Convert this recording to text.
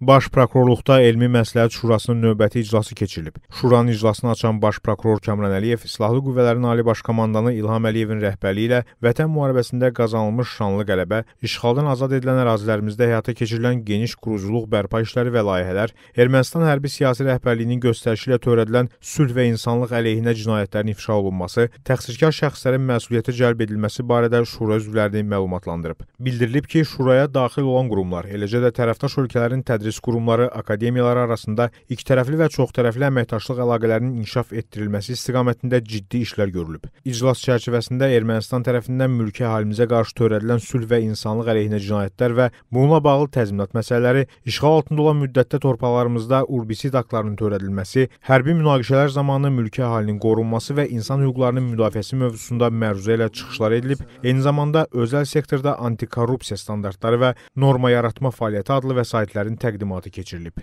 Baş prokurorluqda Elmi Məsləhət Şurasının növbəti iclası keçirilib. Şuranın iclasını açan Baş prokuror Kəmran Əliyev silahlı qüvvələrin ali baş komandanı İlham Əliyevin rəhbərliyi ilə Vətən müharibəsində qazanılmış şanlı qələbə, işğaldan azad edilən ərazilərimizdə həyata keçirilən geniş quruculuq bərpa işləri və layihələr, Ermənistan hərbi siyasi rəhbərliyinin göstərişi ilə törədilən sülh və insanlıq əleyhinə cinayətlərin ifşa olunması, təqsirkar şəxslərin məsuliyyətə cəlb edilməsi barədə şura üzvlərini məlumatlandırıb. Bildirilib ki, şuraya daxil olan qurumlar, eləcə də tərəfdaş ölkələrin tədris mütəxəssis qurumları, akademiyalar arasında ikitərəfli və çoxtərəfli əməkdaşlıq əlaqələrinin inkişaf etdirilməsi istiqamətində ciddi işlər görülüb. İclas çərçivəsində Ermənistan tərəfindən mülki əhalimizə qarşı törədilən sülh və insanlıq əleyhinə cinayətlər və bununla bağlı təzminat məsələləri, işğal altında olan müddətdə torpaqlarımızda urbisid aktlarının törədilməsi, hərbi münaqişələr zamanı mülki əhalinin qorunması və insan hüquqlarının müdafiəsi mövzusunda məruzə ilə çıxışlar edilib, eyni zamanda özəl sektorda antikorrupsiya standartları və norma yaratma fəaliyyəti adlı vəsaitlərin təqdim talimatı geçirilip